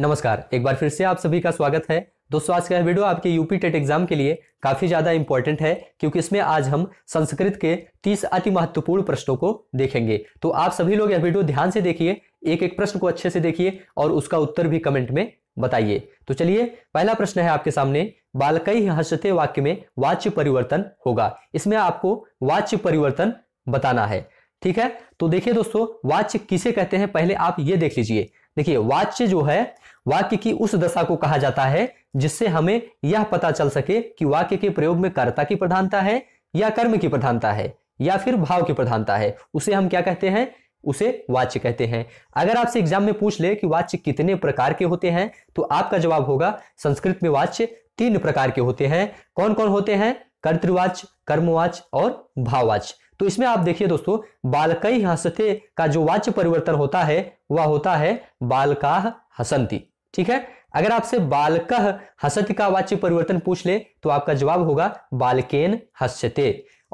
नमस्कार एक बार फिर से आप सभी का स्वागत है दोस्तों आज का यह वीडियो आपके यूपी टेट एग्जाम के लिए काफी ज्यादा इंपॉर्टेंट है क्योंकि इसमें आज हम संस्कृत के 30 अति महत्वपूर्ण प्रश्नों को देखेंगे तो आप सभी लोग यह वीडियो ध्यान से देखिए एक एक प्रश्न को अच्छे से देखिए और उसका उत्तर भी कमेंट में बताइए तो चलिए पहला प्रश्न है आपके सामने बालकई हसते वाक्य में वाच्य परिवर्तन होगा इसमें आपको वाच्य परिवर्तन बताना है ठीक है तो देखिए दोस्तों वाच्य किसे कहते हैं पहले आप ये देख लीजिए देखिए वाच्य जो है वाक्य की उस दशा को कहा जाता है जिससे हमें यह पता चल सके कि वाक्य के प्रयोग में कर्ता की प्रधानता है या कर्म की प्रधानता है या फिर भाव की प्रधानता है उसे हम क्या कहते हैं उसे वाच्य कहते हैं अगर आपसे एग्जाम में पूछ ले कि वाच्य कितने प्रकार के होते हैं तो आपका जवाब होगा संस्कृत में वाच्य तीन प्रकार के होते हैं कौन कौन होते हैं कर्तृवाच कर्मवाच और भाववाच तो इसमें आप देखिए दोस्तों बालकई हसते का जो वाच्य परिवर्तन होता है वह होता है बालका हसंती ठीक है अगर आपसे बालकह हसत का वाच्य परिवर्तन पूछ ले तो आपका जवाब होगा बालकेन हस्यते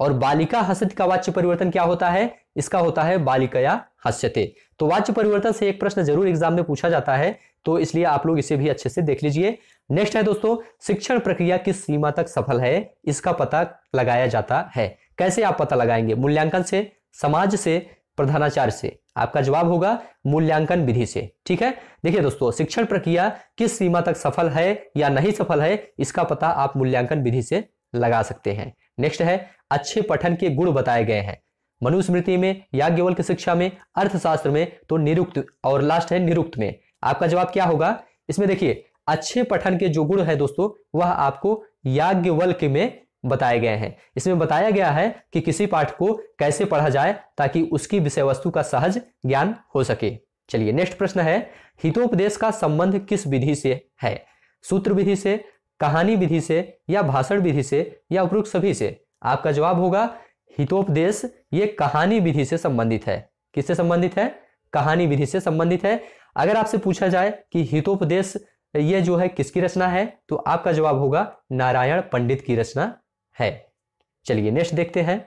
और बालिका हसत का वाच्य परिवर्तन क्या होता है इसका होता है बालिकया हस्यते तो वाच्य परिवर्तन से एक प्रश्न जरूर एग्जाम में पूछा जाता है तो इसलिए आप लोग इसे भी अच्छे से देख लीजिए नेक्स्ट है दोस्तों शिक्षण प्रक्रिया किस सीमा तक सफल है इसका पता लगाया जाता है कैसे आप पता लगाएंगे मूल्यांकन से समाज से प्रधानाचार्य से आपका जवाब होगा मूल्यांकन विधि से ठीक है देखिए दोस्तों शिक्षण प्रक्रिया किस सीमा तक सफल है या नहीं सफल है इसका पता आप मूल्यांकन विधि से लगा सकते हैं नेक्स्ट है अच्छे पठन के गुण बताए गए हैं मनुस्मृति में याज्ञवल की शिक्षा में अर्थशास्त्र में तो निरुक्त और लास्ट है निरुक्त में आपका जवाब क्या होगा इसमें देखिए अच्छे पठन के जो गुण है दोस्तों वह आपको याज्ञवल्क में बताए गए हैं इसमें बताया गया है कि किसी पाठ को कैसे पढ़ा जाए ताकि उसकी विषय वस्तु का सहज ज्ञान हो सके चलिए नेक्स्ट प्रश्न है हितोपदेश का संबंध किस विधि से है सूत्र विधि से कहानी विधि से या भाषण विधि से या उपयुक्त सभी से आपका जवाब होगा हितोपदेश ये कहानी विधि से संबंधित है किससे संबंधित है कहानी विधि से संबंधित है अगर आपसे पूछा जाए कि हितोपदेश ये जो है किसकी रचना है तो आपका जवाब होगा नारायण पंडित की रचना है चलिए नेक्स्ट देखते हैं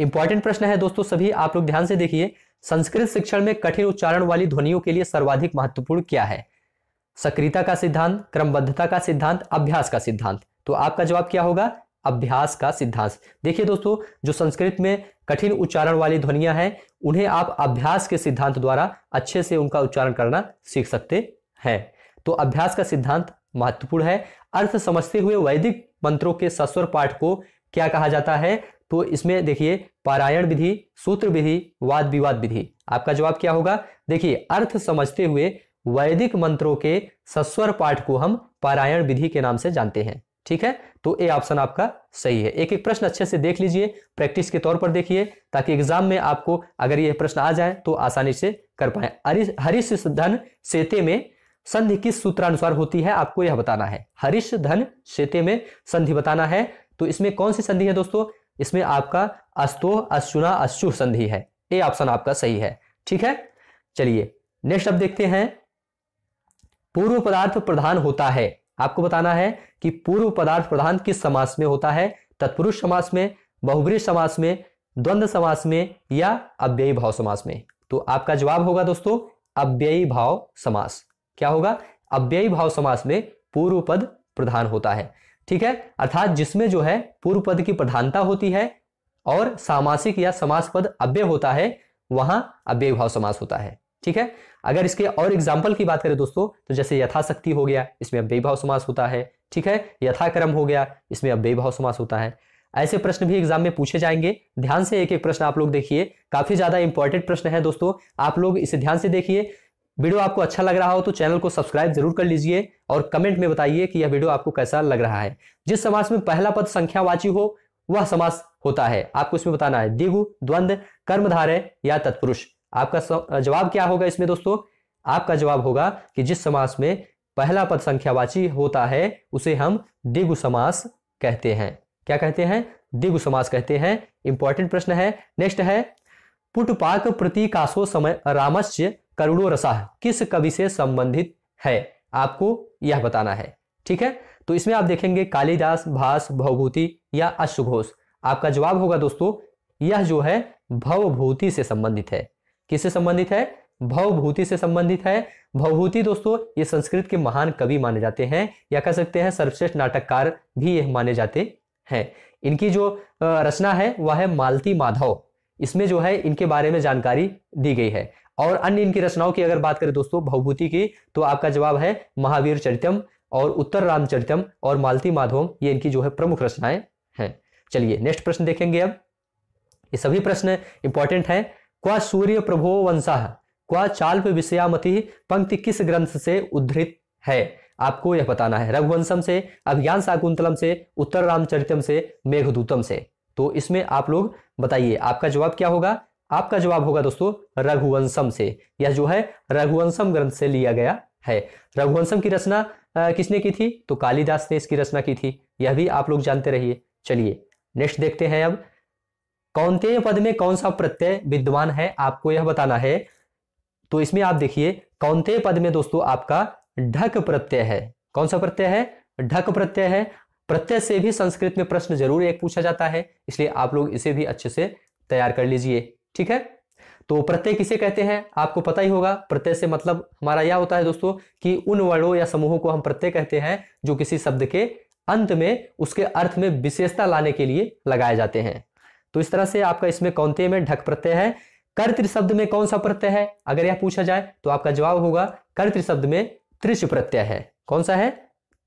इंपॉर्टेंट प्रश्न है दोस्तों सभी आप लोग ध्यान से देखिए संस्कृत शिक्षण में कठिन उच्चारण वाली ध्वनियों के लिए सर्वाधिक महत्वपूर्ण क्या है सक्रियता का सिद्धांत क्रमबद्धता का सिद्धांत अभ्यास का सिद्धांत तो आपका जवाब क्या होगा अभ्यास का सिद्धांत देखिए दोस्तों जो संस्कृत में कठिन उच्चारण वाली ध्वनियां हैं उन्हें आप अभ्यास के सिद्धांत द्वारा अच्छे से उनका उच्चारण करना सीख सकते है तो अभ्यास का सिद्धांत महत्वपूर्ण है अर्थ समझते हुए वैदिक मंत्रों के सस्वर पाठ को क्या कहा जाता है तो इसमें देखिए पारायण विधि सूत्र विधि वाद विवाद विधि आपका जवाब क्या होगा देखिए अर्थ समझते हुए वैदिक मंत्रों के सस्वर पाठ को हम पारायण विधि के नाम से जानते हैं ठीक है तो ये ऑप्शन आपका सही है एक एक प्रश्न अच्छे से देख लीजिए प्रैक्टिस के तौर पर देखिए ताकि एग्जाम में आपको अगर ये प्रश्न आ जाए तो आसानी से कर पाए हरिश धन सेते में संधि किस सूत्रानुसार होती है आपको यह बताना है हरिश धन शेते में संधि बताना है तो इसमें कौन सी संधि है दोस्तों इसमें आपका अस्तो अश्चुना अश्चु संधि है ये ऑप्शन आपका सही है ठीक है चलिए नेक्स्ट अब देखते हैं पूर्व पदार्थ प्रधान होता है आपको बताना है कि पूर्व पदार्थ प्रधान किस समास में होता है तत्पुरुष समास में बहुग्री समास में द्वंद्व समास में या अव्ययी भाव समास में तो आपका जवाब होगा दोस्तों अव्ययी भाव समास क्या होगा अव्ययी भाव समास में पूर्व पद प्रधान होता है ठीक है अर्थात जिसमें जो है पूर्व पद की प्रधानता होती है और सामासिक या समास पद अव्यय होता है वहां अव्ययी भाव समास होता है ठीक है अगर इसके और एग्जाम्पल की बात करें दोस्तों तो जैसे यथाशक्ति हो गया इसमें अव्यय भाव समास होता है ठीक है यथाक्रम हो गया इसमें अव्यय भाव समास होता है ऐसे प्रश्न भी एग्जाम में पूछे जाएंगे ध्यान से एक एक प्रश्न आप लोग देखिए काफी ज्यादा इंपॉर्टेंट प्रश्न है दोस्तों आप लोग इसे ध्यान से देखिए वीडियो आपको अच्छा लग रहा हो तो चैनल को सब्सक्राइब जरूर कर लीजिए और कमेंट में बताइए कि यह वीडियो आपको कैसा लग रहा है जिस समाज में पहला पद संख्यावाची हो वह समास होता है आपको इसमें बताना है दिगु द्वंद कर्मधारय या तत्पुरुष आपका जवाब क्या होगा इसमें दोस्तों आपका जवाब होगा कि जिस समास में पहला पद संख्यावाची होता है उसे हम दिगु समास कहते हैं क्या कहते हैं दिगु समास कहते हैं इंपॉर्टेंट प्रश्न है नेक्स्ट है पुटपाक प्रतीकाशो समय रामस्य करुणो रसा किस कवि से संबंधित है आपको यह बताना है ठीक है तो इसमें आप देखेंगे कालिदास भास भवभूति या अश्वघोष आपका जवाब होगा दोस्तों यह जो है भवभूति से संबंधित है किससे संबंधित है भवभूति से संबंधित है भवभूति दोस्तों ये संस्कृत के महान कवि माने जाते हैं या कह सकते हैं सर्वश्रेष्ठ नाटककार भी यह माने जाते हैं इनकी जो रचना है वह है मालती माधव इसमें जो है इनके बारे में जानकारी दी गई है और अन्य इनकी रचनाओं की अगर बात करें दोस्तों भवभूति की तो आपका जवाब है महावीर चरितम और उत्तर रामचरितम और मालती माधवम ये इनकी जो है प्रमुख रचनाएं हैं चलिए नेक्स्ट प्रश्न देखेंगे अब ये सभी प्रश्न इंपॉर्टेंट हैं क्वा सूर्य प्रभो वंशाह क्वा चाल्प विषयामति पंक्ति किस ग्रंथ से उद्धृत है आपको यह बताना है रघुवंशम से अभियान शाकुंतलम से उत्तर रामचरितम से मेघदूतम से तो इसमें आप लोग बताइए आपका जवाब क्या होगा आपका जवाब होगा दोस्तों रघुवंशम से यह जो है रघुवंशम ग्रंथ से लिया गया है रघुवंशम की रचना किसने की थी तो कालिदास ने इसकी रचना की थी यह भी आप लोग जानते रहिए चलिए नेक्स्ट देखते हैं अब कौनते पद में कौन सा प्रत्यय विद्वान है आपको यह बताना है तो इसमें आप देखिए कौनते पद में दोस्तों आपका ढक प्रत्यय है कौन सा प्रत्यय है ढक प्रत्यय है प्रत्यय से भी संस्कृत में प्रश्न जरूर एक पूछा जाता है इसलिए आप लोग इसे भी अच्छे से तैयार कर लीजिए ठीक है तो प्रत्यय किसे कहते हैं आपको पता ही होगा प्रत्यय से मतलब हमारा यह होता है दोस्तों कि उन वर्णों या समूहों को हम प्रत्यय कहते हैं जो किसी शब्द के अंत में उसके अर्थ में विशेषता लाने के लिए लगाए जाते हैं तो इस तरह से आपका इसमें कौनते में ढक प्रत्यय है कर्तृ शब्द में कौन सा प्रत्यय है अगर यह पूछा जाए तो आपका जवाब होगा कर्तृ शब्द में त्रिच प्रत्यय है कौन सा है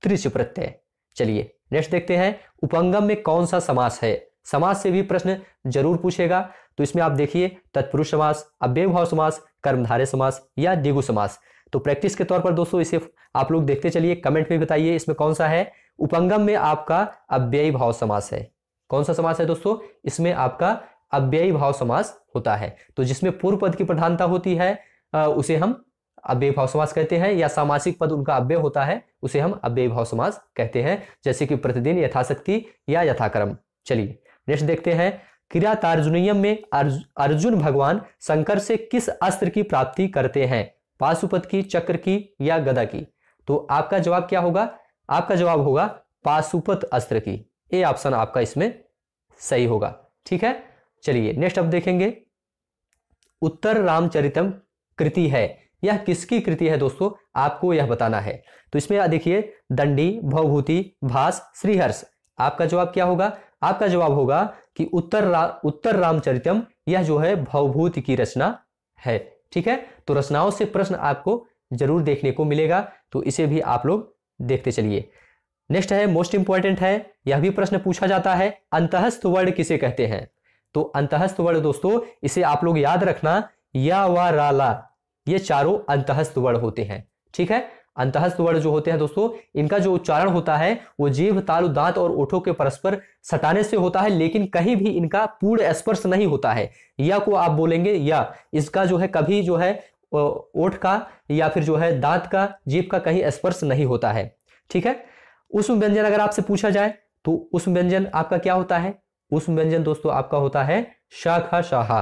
त्रिच प्रत्यय चलिए नेक्स्ट देखते हैं उपंगम में कौन सा समास है समाज से भी प्रश्न जरूर पूछेगा तो इसमें आप देखिए तत्पुरुष समास अव्यय भाव समास कर्मधारे समास या दिगु समास तो प्रैक्टिस के तौर पर दोस्तों इसे आप लोग देखते चलिए कमेंट में बताइए इसमें कौन सा है उपंगम में आपका अव्ययी भाव समास है कौन सा समास है दोस्तों इसमें आपका अव्ययी भाव समास होता है तो जिसमें पूर्व पद की प्रधानता होती है उसे हम अव्यय भाव समास कहते हैं या सामासिक पद उनका अव्यय होता है उसे हम अव्ययी भाव समास कहते हैं जैसे कि प्रतिदिन यथाशक्ति या यथाक्रम चलिए नेक्स्ट देखते हैं क्रिया तार्जुनियम में अर्जुन भगवान शंकर से किस अस्त्र की प्राप्ति करते हैं पाशुपत की चक्र की या गदा की तो आपका जवाब क्या होगा आपका जवाब होगा पाशुपत अस्त्र की ए ऑप्शन आपका इसमें सही होगा ठीक है चलिए नेक्स्ट अब देखेंगे उत्तर रामचरितम कृति है यह किसकी कृति है दोस्तों आपको यह बताना है तो इसमें देखिए दंडी भवभूति भास श्रीहर्ष आपका जवाब क्या होगा आपका जवाब होगा कि उत्तर रा, उत्तर रामचरितम यह जो है भवभूत की रचना है ठीक है तो रचनाओं से प्रश्न आपको जरूर देखने को मिलेगा तो इसे भी आप लोग देखते चलिए नेक्स्ट है मोस्ट इंपॉर्टेंट है यह भी प्रश्न पूछा जाता है अंतहस्थ वर्ड किसे कहते हैं तो अंतहस्थ वर्ड दोस्तों इसे आप लोग याद रखना या वा राला ये चारों अंतहस्थ वर्ड होते हैं ठीक है अंतस्थ वर्ण जो होते हैं दोस्तों इनका जो उच्चारण होता है वो जीव तालु दांत और ओठों के परस्पर सटाने से होता है लेकिन कहीं भी इनका पूर्ण स्पर्श नहीं होता है या को आप बोलेंगे या इसका जो है कभी जो है ओठ का या फिर जो है दांत का जीव का कहीं स्पर्श नहीं होता है ठीक है उष्म व्यंजन अगर आपसे पूछा जाए तो उष्म व्यंजन आपका क्या होता है उष्म व्यंजन दोस्तों आपका होता है शाखा शाहा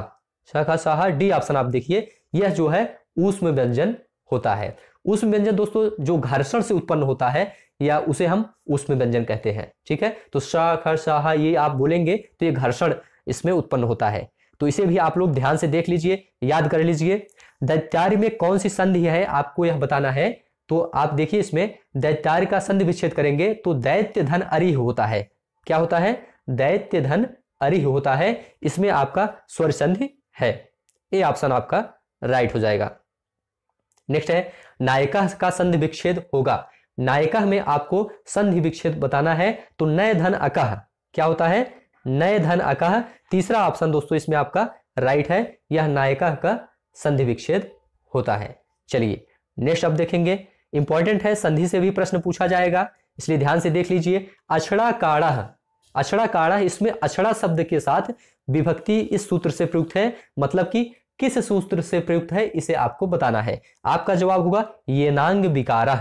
शाखा शाहा डी ऑप्शन आप देखिए यह जो है उष्म व्यंजन होता है उस व्यंजन दोस्तों जो घर्षण से उत्पन्न होता है या उसे हम उसमें व्यंजन कहते हैं ठीक है तो शाह खर शाह ये आप बोलेंगे तो ये घर्षण इसमें उत्पन्न होता है तो इसे भी आप लोग ध्यान से देख लीजिए याद कर लीजिए दैत्यार्य में कौन सी संधि है आपको यह बताना है तो आप देखिए इसमें दैत्यार्य का संधि विच्छेद करेंगे तो दैत्य धन अरि होता है क्या होता है दैत्य धन अरिह होता है इसमें आपका स्वर संधि है ये ऑप्शन आपका राइट हो जाएगा नेक्स्ट है नायिका का संधि विच्छेद होगा नायिका में आपको संधि विच्छेद बताना है तो नय धन अकह क्या होता है नय धन अकह तीसरा ऑप्शन दोस्तों इसमें आपका राइट है यह नायिका का संधि विच्छेद होता है चलिए नेक्स्ट अब देखेंगे इंपॉर्टेंट है संधि से भी प्रश्न पूछा जाएगा इसलिए ध्यान से देख लीजिए अछड़ा काड़ा अछड़ा काड़ा इसमें अछड़ा शब्द के साथ विभक्ति इस सूत्र से प्रयुक्त है मतलब कि किस सूत्र से प्रयुक्त है इसे आपको बताना है आपका जवाब होगा ये नांग विकारा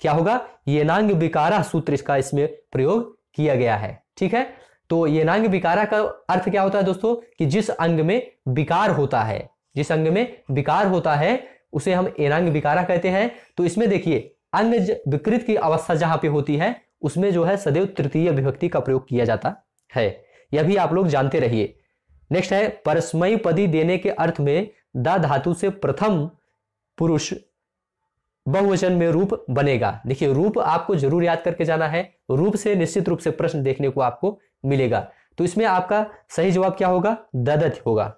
क्या होगा ये नांग विकारा सूत्र इसका इसमें प्रयोग किया गया है ठीक है तो ये नांग विकारा का अर्थ क्या होता है दोस्तों कि जिस अंग में विकार होता है जिस अंग में विकार होता है उसे हम एनांग विकारा कहते हैं तो इसमें देखिए अंग विकृत की अवस्था जहां पे होती है उसमें जो है सदैव तृतीय विभक्ति का प्रयोग किया जाता है यह भी आप लोग जानते रहिए नेक्स्ट है परस्मयी पदी देने के अर्थ में द धातु से प्रथम पुरुष बहुवचन में रूप बनेगा देखिए रूप आपको जरूर याद करके जाना है रूप से निश्चित रूप से प्रश्न देखने को आपको मिलेगा तो इसमें आपका सही जवाब क्या होगा ददत होगा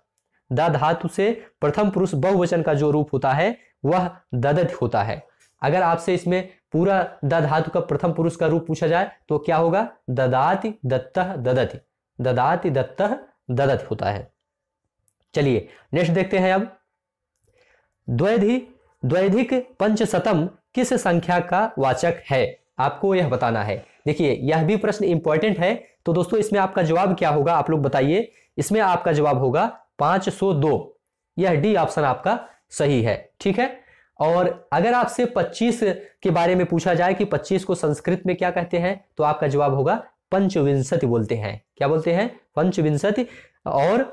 द धातु से प्रथम पुरुष बहुवचन का जो रूप होता है वह ददत होता है अगर आपसे इसमें पूरा द धातु का प्रथम पुरुष का रूप पूछा जाए तो क्या होगा ददाति दत्त ददत ददाति दत्त ददत होता है चलिए नेक्स्ट देखते हैं अब द्वैधि द्वैधिक पंचशतम किस संख्या का वाचक है आपको यह बताना है देखिए यह भी प्रश्न इंपॉर्टेंट है तो दोस्तों इसमें आपका जवाब क्या होगा आप लोग बताइए इसमें आपका जवाब होगा 502 यह डी ऑप्शन आपका सही है ठीक है और अगर आपसे 25 के बारे में पूछा जाए कि 25 को संस्कृत में क्या कहते हैं तो आपका जवाब होगा पंचविंशति बोलते हैं क्या बोलते हैं पंचविंशति और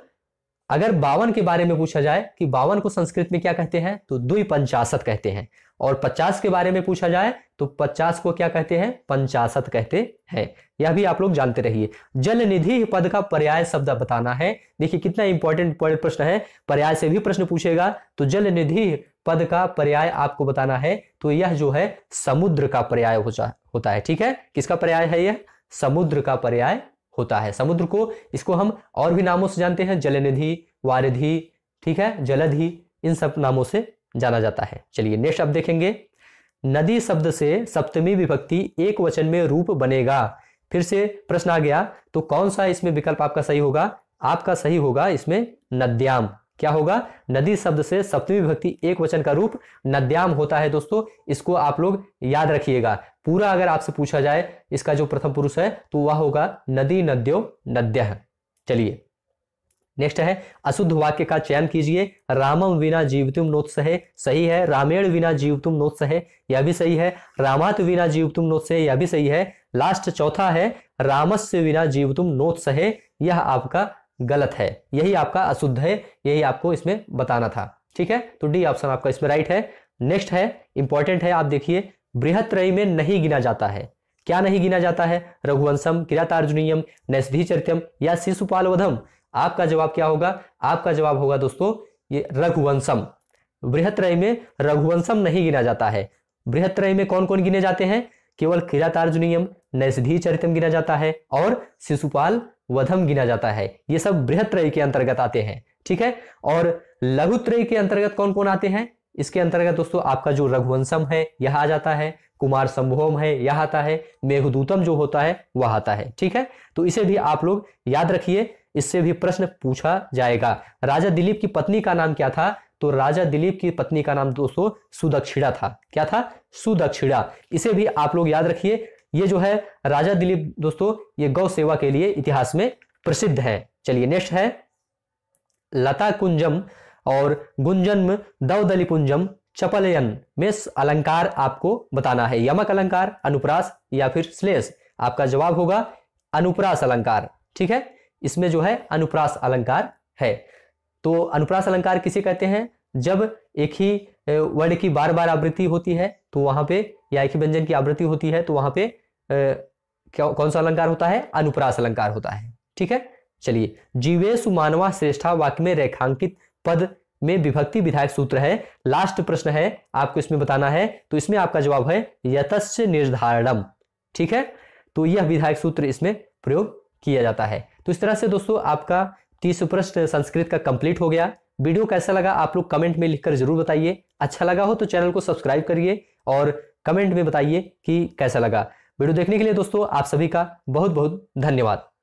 अगर बावन के बारे में पूछा जाए कि बावन को संस्कृत में क्या कहते हैं तो दुई पंचाशत कहते हैं और पचास के बारे में पूछा जाए तो पचास को क्या कहते हैं पंचाशत कहते हैं यह भी आप लोग जानते रहिए जल निधि पद का पर्याय शब्द बताना है देखिए कितना इंपॉर्टेंट प्रश्न है पर्याय से भी प्रश्न पूछेगा तो जल निधि पद का पर्याय आपको बताना है तो यह जो है समुद्र का पर्याय होता है ठीक है किसका पर्याय है यह समुद्र का पर्याय होता है समुद्र को इसको हम और भी नामों से जानते हैं जलनिधि वारिधि ठीक है जलधि इन सब नामों से जाना जाता है चलिए नेक्स्ट अब देखेंगे नदी शब्द से सप्तमी विभक्ति एक वचन में रूप बनेगा फिर से प्रश्न आ गया तो कौन सा इसमें विकल्प आपका सही होगा आपका सही होगा इसमें नद्याम क्या होगा नदी शब्द से सप्तमी विभक्ति एक वचन का रूप नद्याम होता है दोस्तों इसको आप लोग याद रखिएगा पूरा अगर आपसे पूछा जाए इसका जो प्रथम पुरुष है तो वह होगा नदी नद्यो नद्य चलिए नेक्स्ट है अशुद्ध वाक्य का चयन कीजिए रामम विना जीवतुम सहे सही है रामेण विना जीवतुम सहे यह भी सही है रामात विना जीवतुम सहे यह भी सही है लास्ट चौथा है रामस्य विना जीवतुम नोत्सहे यह आपका गलत है यही आपका अशुद्ध है यही आपको इसमें बताना था ठीक है तो डी ऑप्शन आपका इसमें राइट है नेक्स्ट है इंपॉर्टेंट है आप देखिए बृहत रई में नहीं गिना जाता है क्या नहीं गिना जाता है रघुवंशम किरातार्जुनियम नैसधी चरितम या शिशुपाल वधम आपका जवाब क्या होगा आपका जवाब होगा दोस्तों ये रघुवंशम बृहत रय में रघुवंशम नहीं गिना जाता है बृहत में कौन कौन गिने जाते हैं केवल किरातार्जुनियम नैसधी चरितम गिना जाता है और शिशुपाल वधम गिना जाता है ये सब त्रय के अंतर्गत आते हैं ठीक है और लघु त्रय के अंतर्गत कौन कौन आते हैं इसके अंतर्गत दोस्तों आपका जो रघुवंशम है यह आ जाता है कुमार संभोम है यह आता है मेघदूतम जो होता है वह आता है ठीक है तो इसे भी आप लोग याद रखिए इससे भी प्रश्न पूछा जाएगा राजा दिलीप की पत्नी का नाम क्या था तो राजा दिलीप की पत्नी का नाम दोस्तों सुदक्षिणा था क्या था सुदक्षिणा इसे भी आप लोग याद रखिए ये जो है राजा दिलीप दोस्तों ये गौ सेवा के लिए इतिहास में प्रसिद्ध है चलिए नेक्स्ट है लता कुंजम और गुंजन्म कुंजम चपलयन में अलंकार आपको बताना है यमक अलंकार अनुप्रास या फिर श्लेष आपका जवाब होगा अनुप्रास अलंकार ठीक है इसमें जो है अनुप्रास अलंकार है तो अनुप्रास अलंकार किसे कहते हैं जब एक ही वर्ण की बार बार आवृत्ति होती है तो वहां पे या एक ही व्यंजन की आवृत्ति होती है तो वहां पे क्या कौन सा अलंकार होता है अनुप्रास अलंकार होता है ठीक है चलिए जीवेशु मानवा श्रेष्ठा वाक्य में रेखांकित पद में विभक्ति विधायक सूत्र है लास्ट प्रश्न है आपको इसमें बताना है तो इसमें आपका जवाब है यतस्य निर्धारणम ठीक है तो यह विधायक सूत्र इसमें प्रयोग किया जाता है तो इस तरह से दोस्तों आपका तीस प्रश्न संस्कृत का कंप्लीट हो गया वीडियो कैसा लगा आप लोग कमेंट में लिखकर जरूर बताइए अच्छा लगा हो तो चैनल को सब्सक्राइब करिए और कमेंट में बताइए कि कैसा लगा वीडियो देखने के लिए दोस्तों आप सभी का बहुत बहुत धन्यवाद